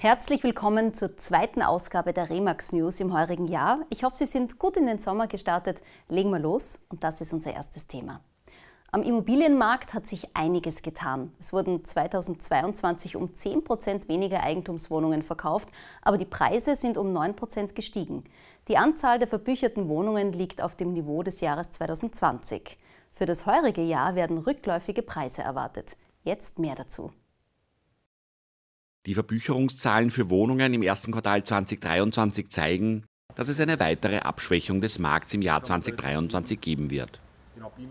Herzlich willkommen zur zweiten Ausgabe der Remax News im heurigen Jahr. Ich hoffe, Sie sind gut in den Sommer gestartet. Legen wir los und das ist unser erstes Thema. Am Immobilienmarkt hat sich einiges getan. Es wurden 2022 um 10 Prozent weniger Eigentumswohnungen verkauft, aber die Preise sind um 9 Prozent gestiegen. Die Anzahl der verbücherten Wohnungen liegt auf dem Niveau des Jahres 2020. Für das heurige Jahr werden rückläufige Preise erwartet. Jetzt mehr dazu. Die Verbücherungszahlen für Wohnungen im ersten Quartal 2023 zeigen, dass es eine weitere Abschwächung des Markts im Jahr 2023 geben wird.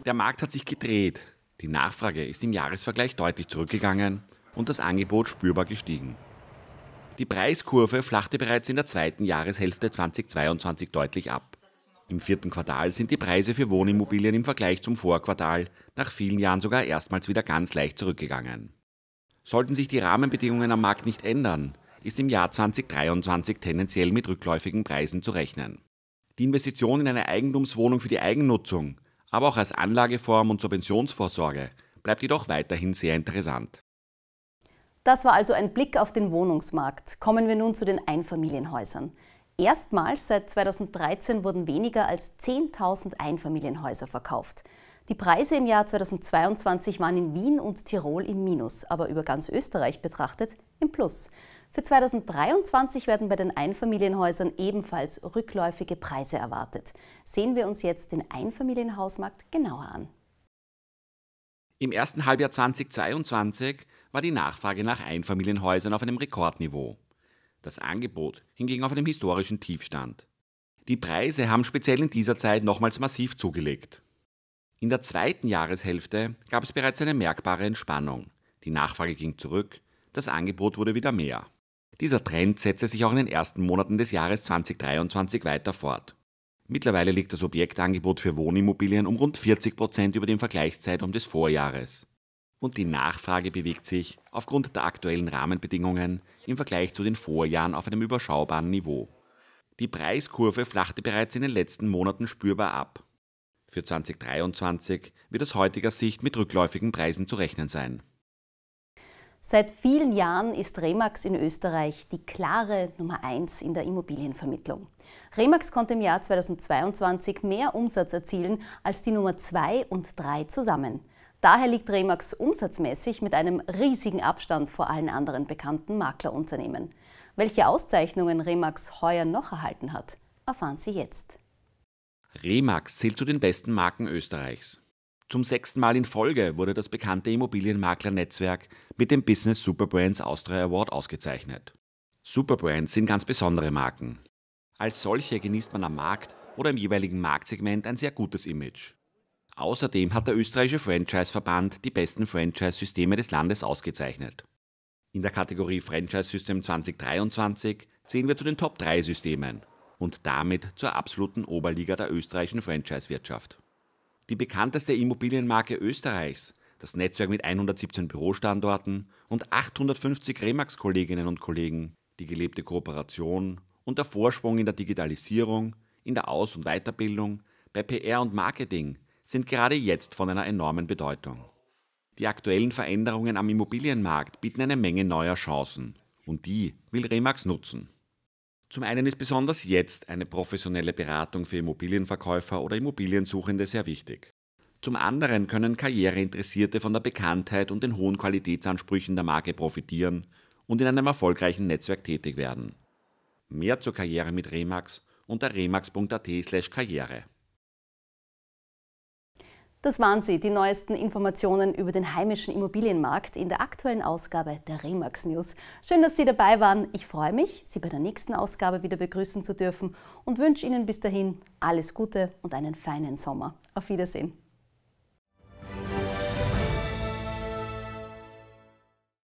Der Markt hat sich gedreht, die Nachfrage ist im Jahresvergleich deutlich zurückgegangen und das Angebot spürbar gestiegen. Die Preiskurve flachte bereits in der zweiten Jahreshälfte 2022 deutlich ab. Im vierten Quartal sind die Preise für Wohnimmobilien im Vergleich zum Vorquartal nach vielen Jahren sogar erstmals wieder ganz leicht zurückgegangen. Sollten sich die Rahmenbedingungen am Markt nicht ändern, ist im Jahr 2023 tendenziell mit rückläufigen Preisen zu rechnen. Die Investition in eine Eigentumswohnung für die Eigennutzung, aber auch als Anlageform und zur Pensionsvorsorge bleibt jedoch weiterhin sehr interessant. Das war also ein Blick auf den Wohnungsmarkt. Kommen wir nun zu den Einfamilienhäusern. Erstmals seit 2013 wurden weniger als 10.000 Einfamilienhäuser verkauft. Die Preise im Jahr 2022 waren in Wien und Tirol im Minus, aber über ganz Österreich betrachtet im Plus. Für 2023 werden bei den Einfamilienhäusern ebenfalls rückläufige Preise erwartet. Sehen wir uns jetzt den Einfamilienhausmarkt genauer an. Im ersten Halbjahr 2022 war die Nachfrage nach Einfamilienhäusern auf einem Rekordniveau. Das Angebot hingegen auf einem historischen Tiefstand. Die Preise haben speziell in dieser Zeit nochmals massiv zugelegt. In der zweiten Jahreshälfte gab es bereits eine merkbare Entspannung. Die Nachfrage ging zurück, das Angebot wurde wieder mehr. Dieser Trend setzte sich auch in den ersten Monaten des Jahres 2023 weiter fort. Mittlerweile liegt das Objektangebot für Wohnimmobilien um rund 40 Prozent über dem Vergleichszeitraum des Vorjahres. Und die Nachfrage bewegt sich aufgrund der aktuellen Rahmenbedingungen im Vergleich zu den Vorjahren auf einem überschaubaren Niveau. Die Preiskurve flachte bereits in den letzten Monaten spürbar ab für 2023 wird aus heutiger Sicht mit rückläufigen Preisen zu rechnen sein. Seit vielen Jahren ist Remax in Österreich die klare Nummer 1 in der Immobilienvermittlung. Remax konnte im Jahr 2022 mehr Umsatz erzielen als die Nummer 2 und 3 zusammen. Daher liegt Remax umsatzmäßig mit einem riesigen Abstand vor allen anderen bekannten Maklerunternehmen. Welche Auszeichnungen Remax heuer noch erhalten hat, erfahren Sie jetzt. Remax zählt zu den besten Marken Österreichs. Zum sechsten Mal in Folge wurde das bekannte Immobilienmaklernetzwerk mit dem Business Superbrands Austria Award ausgezeichnet. Superbrands sind ganz besondere Marken. Als solche genießt man am Markt oder im jeweiligen Marktsegment ein sehr gutes Image. Außerdem hat der österreichische Franchise-Verband die besten Franchise-Systeme des Landes ausgezeichnet. In der Kategorie Franchise System 2023 zählen wir zu den Top 3 Systemen und damit zur absoluten Oberliga der österreichischen Franchise-Wirtschaft. Die bekannteste Immobilienmarke Österreichs, das Netzwerk mit 117 Bürostandorten und 850 Remax-Kolleginnen und Kollegen, die gelebte Kooperation und der Vorsprung in der Digitalisierung, in der Aus- und Weiterbildung, bei PR und Marketing sind gerade jetzt von einer enormen Bedeutung. Die aktuellen Veränderungen am Immobilienmarkt bieten eine Menge neuer Chancen und die will Remax nutzen. Zum einen ist besonders jetzt eine professionelle Beratung für Immobilienverkäufer oder Immobiliensuchende sehr wichtig. Zum anderen können Karriereinteressierte von der Bekanntheit und den hohen Qualitätsansprüchen der Marke profitieren und in einem erfolgreichen Netzwerk tätig werden. Mehr zur Karriere mit Remax unter remax.at/karriere. Das waren sie, die neuesten Informationen über den heimischen Immobilienmarkt in der aktuellen Ausgabe der Remax News. Schön, dass Sie dabei waren. Ich freue mich, Sie bei der nächsten Ausgabe wieder begrüßen zu dürfen und wünsche Ihnen bis dahin alles Gute und einen feinen Sommer. Auf Wiedersehen.